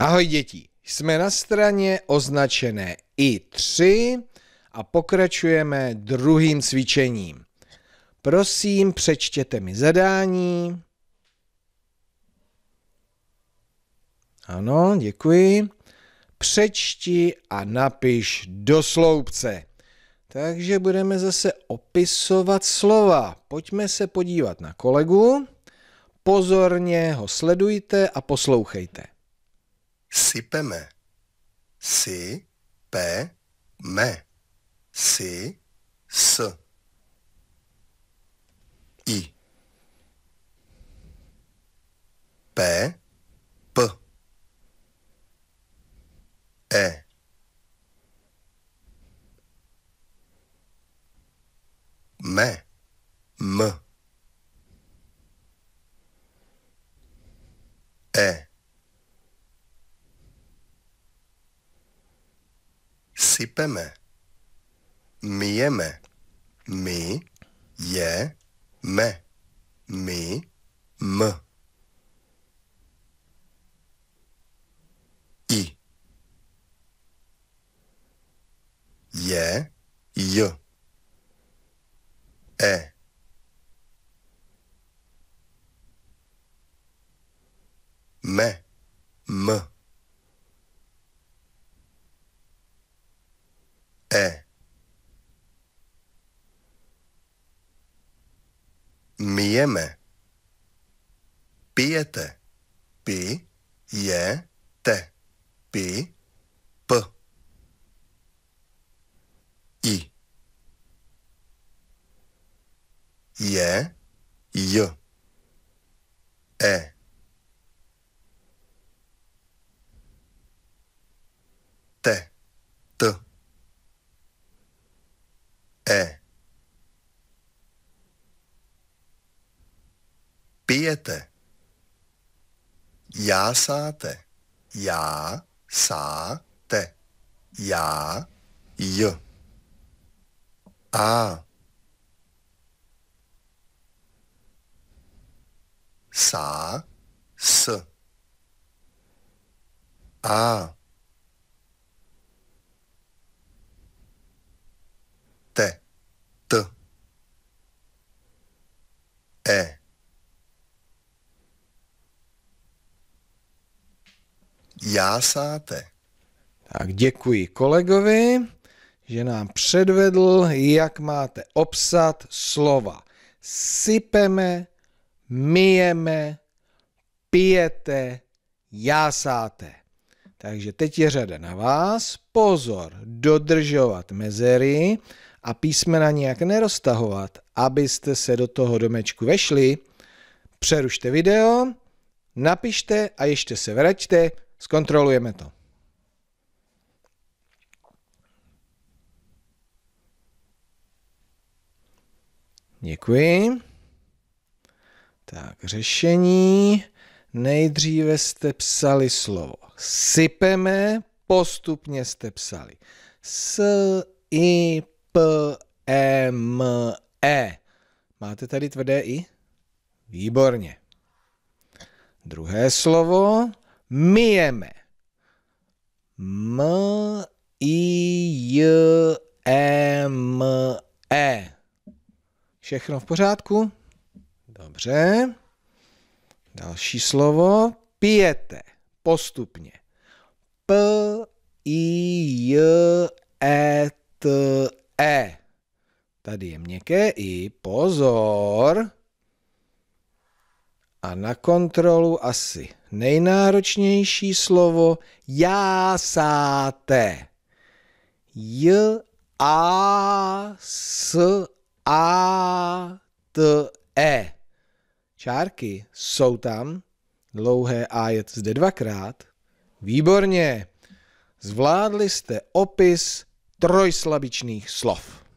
Ahoj děti, jsme na straně označené I3 a pokračujeme druhým cvičením. Prosím, přečtěte mi zadání. Ano, děkuji. Přečti a napiš do sloupce. Takže budeme zase opisovat slova. Pojďme se podívat na kolegu. Pozorně ho sledujte a poslouchejte. C'est pas main. C'est pas main. C'est ce. I. Pas. P. E. Main. M. E. sypeme, myjeme, my, je, me, my, m. I. Je, j. E. Me, m. é mijeme, pijete, pi, je, te, pi, p. I. Je, j. E. E. Pijete. sáte, Já, sáte, Já, j. A. Sá, s. A. E. Jásáte. Tak děkuji kolegovi, že nám předvedl, jak máte obsat slova. Sypeme, myjeme, pijete, jásáte. Takže teď je řada na vás. Pozor, dodržovat mezery a písmena nějak neroztahovat, abyste se do toho domečku vešli, přerušte video, napište a ještě se vraťte, zkontrolujeme to. Děkuji. Tak, řešení. Nejdříve jste psali slovo sypeme, postupně jste psali s, i, p, e, m, Máte tady tvrdé i? Výborně. Druhé slovo. Myjeme. M, I, J, E, M, E. Všechno v pořádku? Dobře. Další slovo. Pijete. Postupně. P, I, J, Tady je měkké i. Pozor! A na kontrolu asi nejnáročnější slovo jásáte. J a s a t e. Čárky jsou tam. Dlouhé a je zde dvakrát. Výborně. Zvládli jste opis trojslabičných slov.